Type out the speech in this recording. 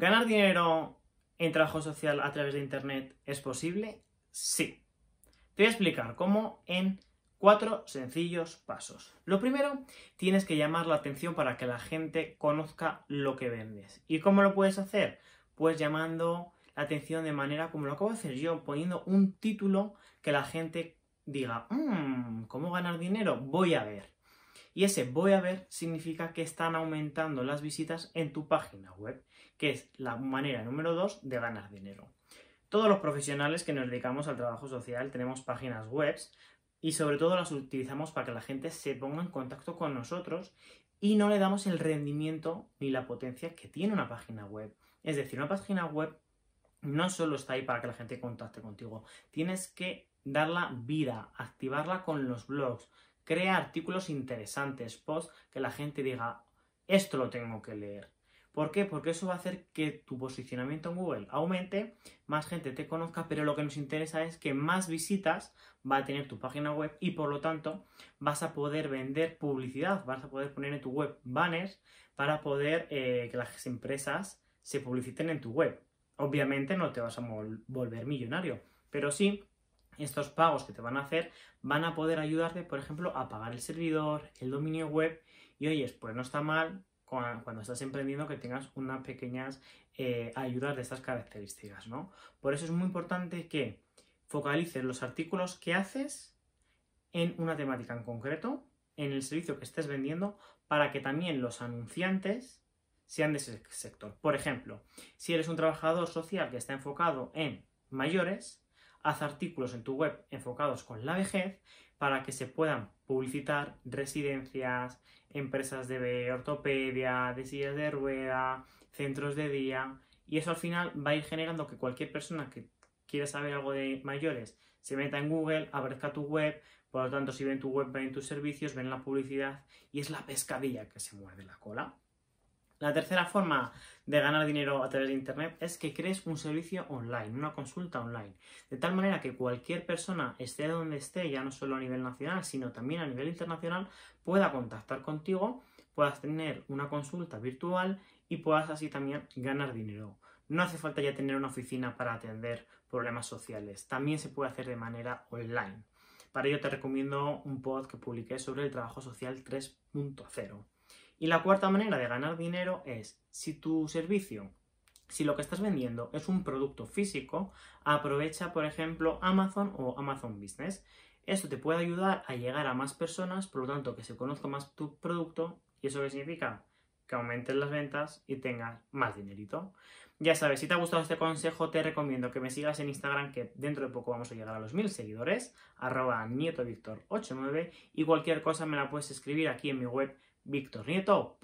¿Ganar dinero en trabajo social a través de Internet es posible? Sí. Te voy a explicar cómo en cuatro sencillos pasos. Lo primero, tienes que llamar la atención para que la gente conozca lo que vendes. ¿Y cómo lo puedes hacer? Pues llamando la atención de manera como lo acabo de hacer yo, poniendo un título que la gente diga, mm, ¿cómo ganar dinero? Voy a ver. Y ese voy a ver significa que están aumentando las visitas en tu página web, que es la manera número dos de ganar dinero. Todos los profesionales que nos dedicamos al trabajo social tenemos páginas web y sobre todo las utilizamos para que la gente se ponga en contacto con nosotros y no le damos el rendimiento ni la potencia que tiene una página web. Es decir, una página web no solo está ahí para que la gente contacte contigo, tienes que darla vida, activarla con los blogs, Crea artículos interesantes, posts que la gente diga, esto lo tengo que leer. ¿Por qué? Porque eso va a hacer que tu posicionamiento en Google aumente, más gente te conozca, pero lo que nos interesa es que más visitas va a tener tu página web y por lo tanto vas a poder vender publicidad, vas a poder poner en tu web banners para poder eh, que las empresas se publiciten en tu web. Obviamente no te vas a volver millonario, pero sí estos pagos que te van a hacer van a poder ayudarte, por ejemplo, a pagar el servidor, el dominio web. Y oyes, pues no está mal cuando estás emprendiendo que tengas unas pequeñas eh, ayudas de estas características, ¿no? Por eso es muy importante que focalices los artículos que haces en una temática en concreto, en el servicio que estés vendiendo, para que también los anunciantes sean de ese sector. Por ejemplo, si eres un trabajador social que está enfocado en mayores, haz artículos en tu web enfocados con la vejez para que se puedan publicitar residencias, empresas de ortopedia, de sillas de rueda, centros de día, y eso al final va a ir generando que cualquier persona que quiera saber algo de mayores se meta en Google, abrezca tu web, por lo tanto si ven tu web, ven tus servicios, ven la publicidad, y es la pescadilla que se muerde la cola. La tercera forma de ganar dinero a través de Internet es que crees un servicio online, una consulta online, de tal manera que cualquier persona, esté donde esté, ya no solo a nivel nacional, sino también a nivel internacional, pueda contactar contigo, puedas tener una consulta virtual y puedas así también ganar dinero. No hace falta ya tener una oficina para atender problemas sociales, también se puede hacer de manera online. Para ello te recomiendo un pod que publiqué sobre el trabajo social 3.0. Y la cuarta manera de ganar dinero es si tu servicio, si lo que estás vendiendo es un producto físico, aprovecha, por ejemplo, Amazon o Amazon Business. Esto te puede ayudar a llegar a más personas, por lo tanto, que se conozca más tu producto. ¿Y eso qué significa? Que aumentes las ventas y tengas más dinerito. Ya sabes, si te ha gustado este consejo, te recomiendo que me sigas en Instagram, que dentro de poco vamos a llegar a los mil seguidores, arroba nietovictor89, y cualquier cosa me la puedes escribir aquí en mi web victorrieto.es